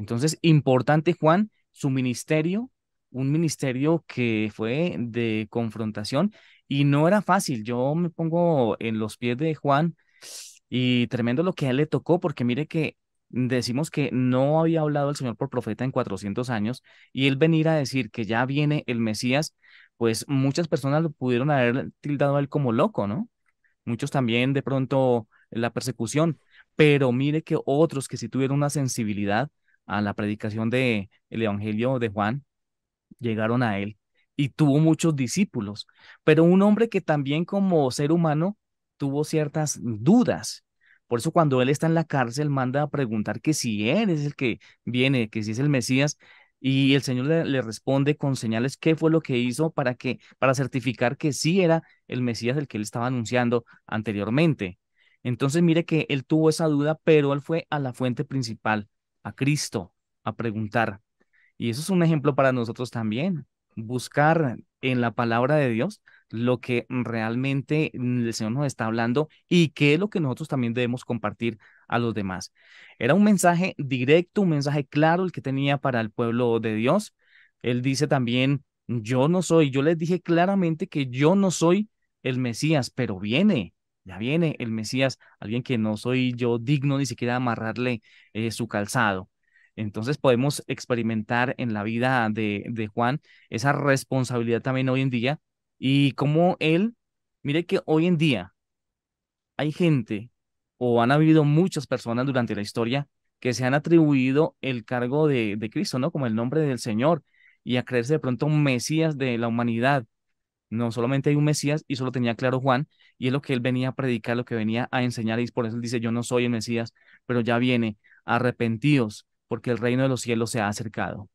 Entonces, importante, Juan, su ministerio, un ministerio que fue de confrontación y no era fácil. Yo me pongo en los pies de Juan y tremendo lo que a él le tocó, porque mire que decimos que no había hablado el Señor por profeta en 400 años y él venir a decir que ya viene el Mesías, pues muchas personas lo pudieron haber tildado a él como loco, ¿no? Muchos también de pronto la persecución, pero mire que otros que sí tuvieron una sensibilidad a la predicación de el Evangelio de Juan, llegaron a él y tuvo muchos discípulos, pero un hombre que también como ser humano tuvo ciertas dudas. Por eso cuando él está en la cárcel manda a preguntar que si él es el que viene, que si es el Mesías, y el Señor le, responde con señales qué fue lo que hizo para que para certificar que sí era el Mesías el que él estaba anunciando anteriormente. Entonces mire que él tuvo esa duda, pero él fue a la fuente principal, a Cristo, a preguntar. Y eso es un ejemplo para nosotros también, buscar en la palabra de Dios lo que realmente el Señor nos está hablando y qué es lo que nosotros también debemos compartir a los demás. Era un mensaje directo, un mensaje claro el que tenía para el pueblo de Dios. Él dice también, yo no soy, yo les dije claramente que yo no soy el Mesías, pero viene, ya viene el Mesías, alguien que no soy yo digno ni siquiera amarrarle eh, su calzado. Entonces podemos experimentar en la vida de, de Juan esa responsabilidad también hoy en día y como él, mire que hoy en día hay gente o han habido muchas personas durante la historia que se han atribuido el cargo de, de Cristo, ¿no? Como el nombre del Señor y a creerse de pronto Mesías de la humanidad no solamente hay un Mesías y solo tenía claro Juan y es lo que él venía a predicar, lo que venía a enseñar y por eso él dice, yo no soy el Mesías, pero ya viene, arrepentidos porque el reino de los cielos se ha acercado.